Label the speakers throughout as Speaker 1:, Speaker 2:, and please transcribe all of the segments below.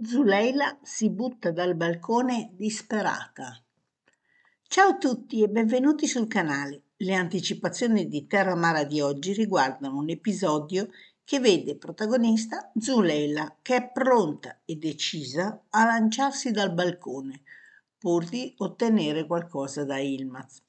Speaker 1: Zuleila si butta dal balcone disperata. Ciao a tutti e benvenuti sul canale. Le anticipazioni di Terra Mara di oggi riguardano un episodio che vede protagonista Zuleila che è pronta e decisa a lanciarsi dal balcone pur di ottenere qualcosa da Ilmaz.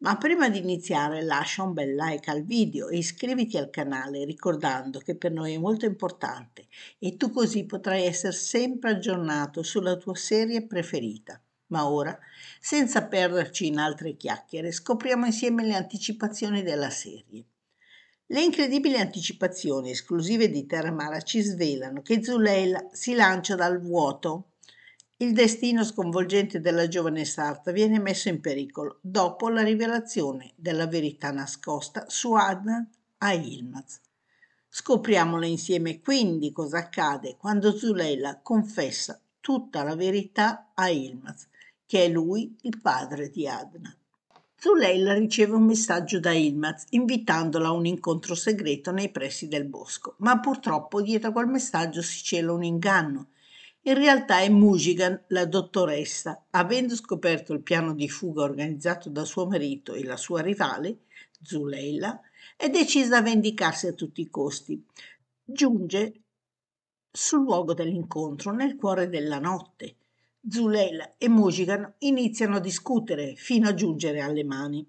Speaker 1: Ma prima di iniziare lascia un bel like al video e iscriviti al canale ricordando che per noi è molto importante e tu così potrai essere sempre aggiornato sulla tua serie preferita. Ma ora, senza perderci in altre chiacchiere, scopriamo insieme le anticipazioni della serie. Le incredibili anticipazioni esclusive di Terra Mara ci svelano che Zuleila si lancia dal vuoto il destino sconvolgente della giovane sarta viene messo in pericolo dopo la rivelazione della verità nascosta su Adnan a Ilmaz. Scopriamola insieme quindi cosa accade quando Zuleila confessa tutta la verità a Ilmaz, che è lui il padre di Adnan. Zuleila riceve un messaggio da Ilmaz invitandola a un incontro segreto nei pressi del bosco, ma purtroppo dietro quel messaggio si cela un inganno in realtà è Mugigan la dottoressa, avendo scoperto il piano di fuga organizzato da suo marito e la sua rivale, Zuleila, è decisa a vendicarsi a tutti i costi. Giunge sul luogo dell'incontro, nel cuore della notte. Zuleila e Mugigan iniziano a discutere fino a giungere alle mani,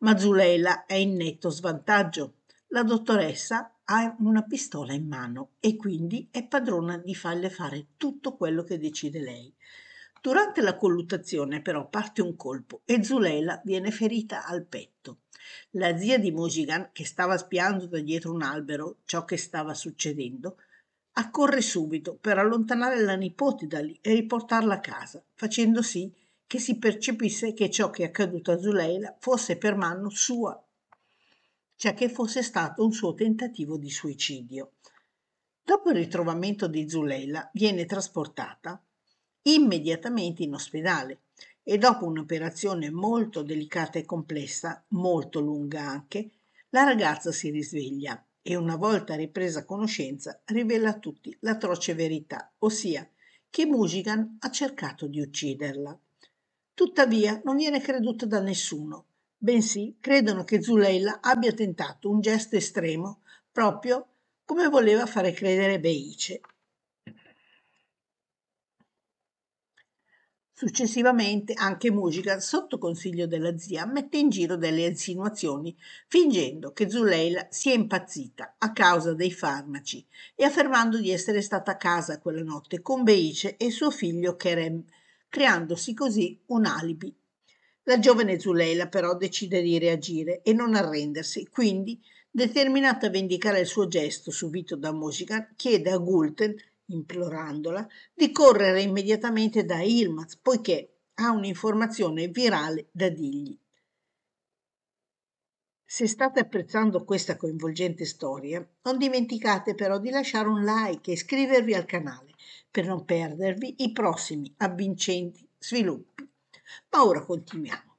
Speaker 1: ma Zuleila è in netto svantaggio. La dottoressa ha una pistola in mano e quindi è padrona di farle fare tutto quello che decide lei. Durante la colluttazione però parte un colpo e Zuleila viene ferita al petto. La zia di Mojigan, che stava spiando da dietro un albero ciò che stava succedendo, accorre subito per allontanare la nipote da lì e riportarla a casa, facendo sì che si percepisse che ciò che è accaduto a Zuleila fosse per mano sua cioè che fosse stato un suo tentativo di suicidio. Dopo il ritrovamento di Zuleila viene trasportata immediatamente in ospedale e dopo un'operazione molto delicata e complessa, molto lunga anche, la ragazza si risveglia e una volta ripresa conoscenza rivela a tutti l'atroce verità, ossia che Musigan ha cercato di ucciderla. Tuttavia non viene creduta da nessuno bensì credono che Zuleila abbia tentato un gesto estremo, proprio come voleva fare credere Beice. Successivamente anche Mujica, sotto consiglio della zia, mette in giro delle insinuazioni, fingendo che Zuleila sia impazzita a causa dei farmaci e affermando di essere stata a casa quella notte con Beice e suo figlio Kerem, creandosi così un alibi la giovane Zuleila però decide di reagire e non arrendersi, quindi, determinata a vendicare il suo gesto subito da Mosigan, chiede a Gulten, implorandola, di correre immediatamente da Ilmaz, poiché ha un'informazione virale da dirgli. Se state apprezzando questa coinvolgente storia, non dimenticate però di lasciare un like e iscrivervi al canale per non perdervi i prossimi avvincenti sviluppi. Ma ora continuiamo.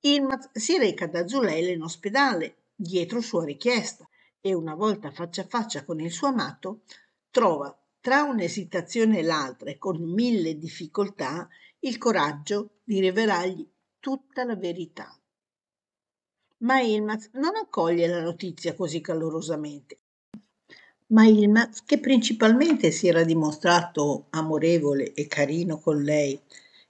Speaker 1: Ilmaz si reca da Zuleila in ospedale, dietro sua richiesta, e una volta faccia a faccia con il suo amato, trova tra un'esitazione e l'altra e con mille difficoltà il coraggio di rivelargli tutta la verità. Ma Ilmaz non accoglie la notizia così calorosamente. Ma Ilmaz, che principalmente si era dimostrato amorevole e carino con lei,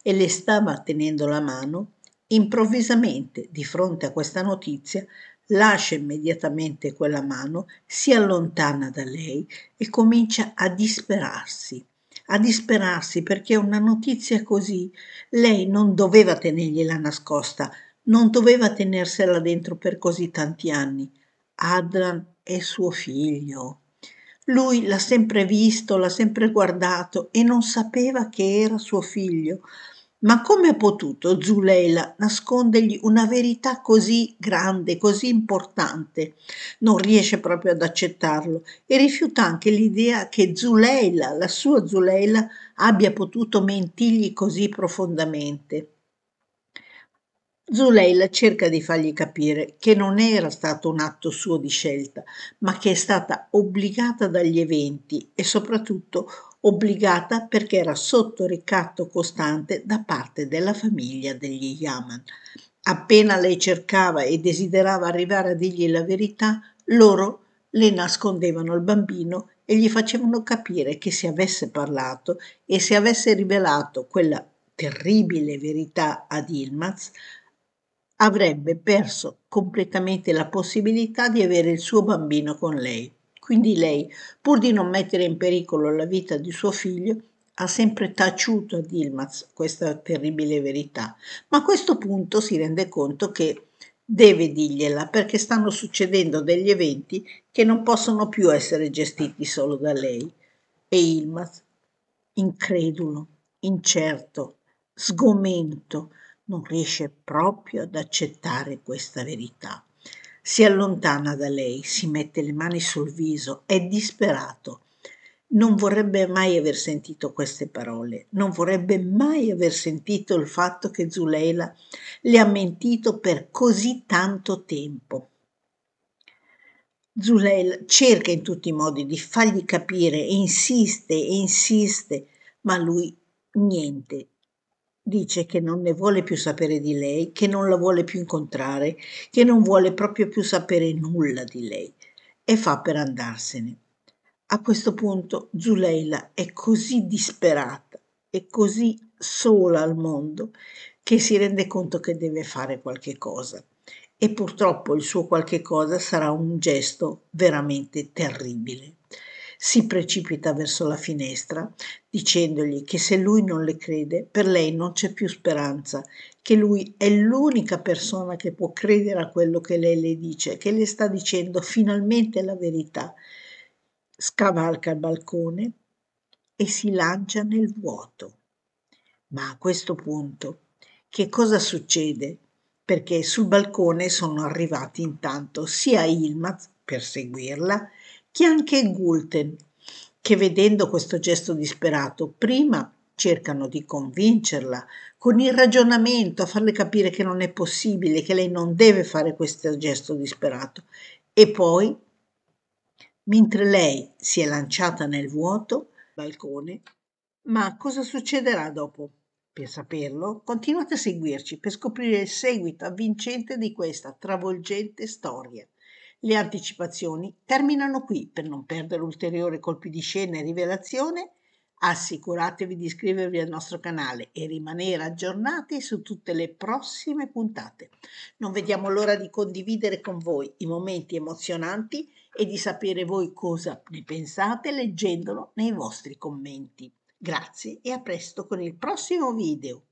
Speaker 1: e le stava tenendo la mano, improvvisamente, di fronte a questa notizia, lascia immediatamente quella mano, si allontana da lei e comincia a disperarsi, a disperarsi perché una notizia così lei non doveva tenergliela nascosta, non doveva tenersela dentro per così tanti anni. Adran è suo figlio. Lui l'ha sempre visto, l'ha sempre guardato e non sapeva che era suo figlio, ma come ha potuto Zuleila nascondergli una verità così grande, così importante? Non riesce proprio ad accettarlo e rifiuta anche l'idea che Zuleila, la sua Zuleila, abbia potuto mentirgli così profondamente. Zuleila cerca di fargli capire che non era stato un atto suo di scelta, ma che è stata obbligata dagli eventi e soprattutto obbligata perché era sotto ricatto costante da parte della famiglia degli Yaman. Appena lei cercava e desiderava arrivare a dirgli la verità, loro le nascondevano il bambino e gli facevano capire che se avesse parlato e se avesse rivelato quella terribile verità ad Ilmaz, avrebbe perso completamente la possibilità di avere il suo bambino con lei. Quindi lei, pur di non mettere in pericolo la vita di suo figlio, ha sempre taciuto ad Ilmaz questa terribile verità, ma a questo punto si rende conto che deve dirgliela perché stanno succedendo degli eventi che non possono più essere gestiti solo da lei. E Ilmaz, incredulo, incerto, sgomento, non riesce proprio ad accettare questa verità. Si allontana da lei, si mette le mani sul viso, è disperato. Non vorrebbe mai aver sentito queste parole, non vorrebbe mai aver sentito il fatto che Zuleila le ha mentito per così tanto tempo. Zuleila cerca in tutti i modi di fargli capire e insiste e insiste, ma lui niente, Dice che non ne vuole più sapere di lei, che non la vuole più incontrare, che non vuole proprio più sapere nulla di lei e fa per andarsene. A questo punto Zuleila è così disperata e così sola al mondo che si rende conto che deve fare qualche cosa e purtroppo il suo qualche cosa sarà un gesto veramente terribile si precipita verso la finestra, dicendogli che se lui non le crede, per lei non c'è più speranza, che lui è l'unica persona che può credere a quello che lei le dice, che le sta dicendo finalmente la verità. Scavalca il balcone e si lancia nel vuoto. Ma a questo punto, che cosa succede? Perché sul balcone sono arrivati intanto sia Ilmaz per seguirla che anche Gulten, che vedendo questo gesto disperato, prima cercano di convincerla con il ragionamento a farle capire che non è possibile, che lei non deve fare questo gesto disperato e poi, mentre lei si è lanciata nel vuoto, balcone, ma cosa succederà dopo? Per saperlo, continuate a seguirci per scoprire il seguito avvincente di questa travolgente storia. Le anticipazioni terminano qui. Per non perdere ulteriori colpi di scena e rivelazione, assicuratevi di iscrivervi al nostro canale e rimanere aggiornati su tutte le prossime puntate. Non vediamo l'ora di condividere con voi i momenti emozionanti e di sapere voi cosa ne pensate leggendolo nei vostri commenti. Grazie e a presto con il prossimo video.